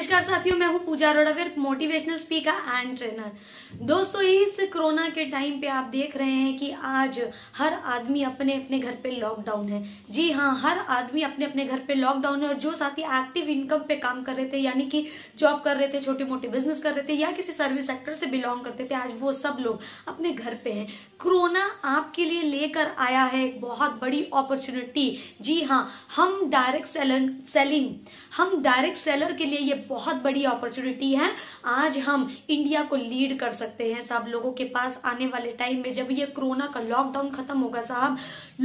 नमस्कार साथियों मैं हूं पूजा अरोड़ा फिर मोटिवेशनल स्पीकर एंड ट्रेनर दोस्तों इस कोरोना के टाइम पे आप देख रहे हैं कि आज हर आदमी अपने अपने घर पे लॉकडाउन है जी हाँ हर आदमी अपने अपने घर पे लॉकडाउन है और जो साथी एक्टिव इनकम पे काम कर रहे थे यानी कि जॉब कर रहे थे छोटे मोटे बिजनेस कर रहे थे या किसी सर्विस सेक्टर से बिलोंग करते थे आज वो सब लोग अपने घर पे हैं कोरोना आपके लिए लेकर आया है एक बहुत बड़ी अपॉर्चुनिटी जी हाँ हम डायरेक्ट सेलिंग हम डायरेक्ट सेलर के लिए ये बहुत बड़ी अपॉर्चुनिटी है आज हम इंडिया को लीड कर सकते हैं साहब लोगों के पास आने वाले टाइम में जब ये कोरोना का लॉकडाउन खत्म होगा साहब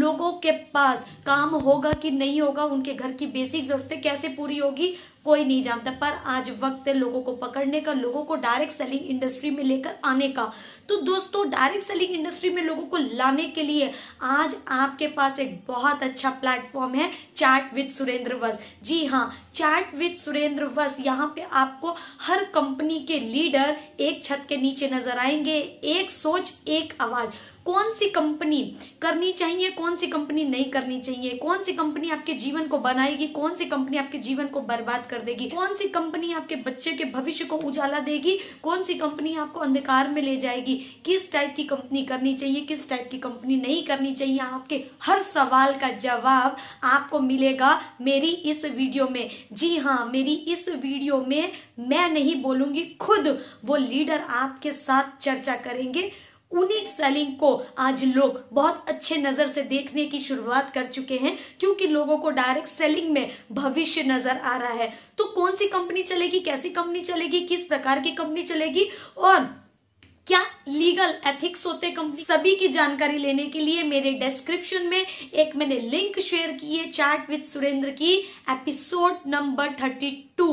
लोगों के पास काम होगा कि नहीं होगा उनके घर की बेसिक ज़रूरतें कैसे पूरी होगी कोई नहीं जानता पर आज वक्त है लोगों को पकड़ने का लोगों को डायरेक्ट सेलिंग इंडस्ट्री में लेकर आने का तो दोस्तों डायरेक्ट सेलिंग इंडस्ट्री में लोगों को लाने के लिए आज आपके पास एक बहुत अच्छा प्लेटफॉर्म है चैट विद सुरेंद्र वस जी हाँ चैट विद सुरेंद्र वस यहाँ पे आपको हर कंपनी के लीडर एक छत के नीचे नजर आएंगे एक सोच एक आवाज कौन सी कंपनी करनी चाहिए कौन सी कंपनी नहीं करनी चाहिए कौन सी कंपनी आपके जीवन को बनाएगी कौन सी कंपनी आपके जीवन को बर्बाद कर देगी कौन सी कंपनी आपके बच्चे के भविष्य को उजाला देगी कौन सी कंपनी आपको अंधकार में ले जाएगी किस टाइप की कंपनी करनी चाहिए किस टाइप की कंपनी नहीं करनी चाहिए आपके हर सवाल का जवाब आपको मिलेगा मेरी इस वीडियो में जी हाँ मेरी इस वीडियो में मैं नहीं बोलूंगी खुद वो लीडर आपके साथ चर्चा करेंगे यूनिक सेलिंग को आज लोग बहुत अच्छे नज़र से देखने की शुरुआत कर चुके हैं क्योंकि लोगों को डायरेक्ट सेलिंग में भविष्य नज़र आ रहा है तो कौन सी कंपनी चलेगी कैसी कंपनी चलेगी किस प्रकार की कंपनी चलेगी और क्या लीगल एथिक्स होते कंपनी सभी की जानकारी लेने के लिए मेरे डिस्क्रिप्शन में एक मैंने लिंक शेयर की है चैट विद सुरेंद्र की episode number thirty two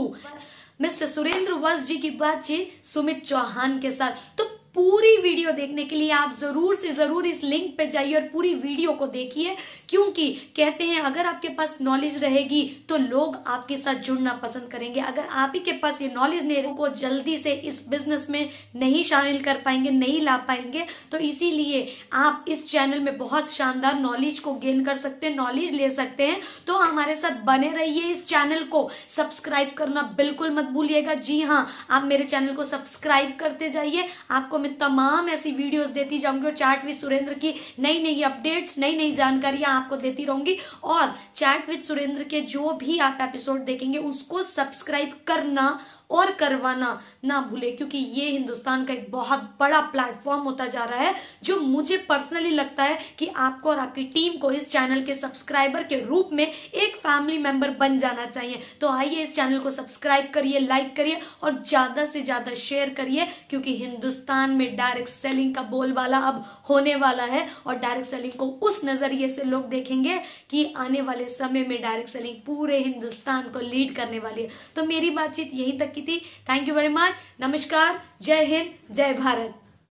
mister Surendra Varsh ji की बातचीत सुमित चौहान के साथ तो पूरी वीडियो देखने के लिए आप जरूर से जरूर इस लिंक पे जाइए और पूरी वीडियो को देखिए क्योंकि कहते हैं अगर आपके पास नॉलेज रहेगी तो लोग आपके साथ जुड़ना पसंद करेंगे अगर आप ही के पास ये नॉलेज नहीं को जल्दी से इस बिजनेस में नहीं शामिल कर पाएंगे नहीं ला पाएंगे तो इसीलिए आप इस चैनल में बहुत शानदार नॉलेज को गेन कर सकते हैं नॉलेज ले सकते हैं तो हमारे साथ बने रहिए इस चैनल को सब्सक्राइब करना बिल्कुल मत भूलिएगा जी हाँ आप मेरे चैनल को सब्सक्राइब करते जाइए आपको मैं तमाम ऐसी वीडियोस देती जाऊंगी और चैट विद सुरेंद्र की नई नई अपडेट्स नई नई जानकारियां आपको देती रहूंगी और चैट विद सुरेंद्र के जो भी आप एपिसोड देखेंगे उसको सब्सक्राइब करना और करवाना ना भूले क्योंकि ये हिंदुस्तान का एक बहुत बड़ा प्लेटफॉर्म होता जा रहा है जो मुझे पर्सनली लगता है कि आपको और आपकी टीम को इस चैनल के सब्सक्राइबर के रूप में एक फैमिली मेंबर बन जाना चाहिए तो आइए इस चैनल को सब्सक्राइब करिए लाइक करिए और ज़्यादा से ज़्यादा शेयर करिए क्योंकि हिंदुस्तान में डायरेक्ट सेलिंग का बोलबाला अब होने वाला है और डायरेक्ट सेलिंग को उस नज़रिए से लोग देखेंगे कि आने वाले समय में डायरेक्ट सेलिंग पूरे हिंदुस्तान को लीड करने वाली है तो मेरी बातचीत यहीं तक की थी थैंक यू वेरी मच नमस्कार जय हिंद जय भारत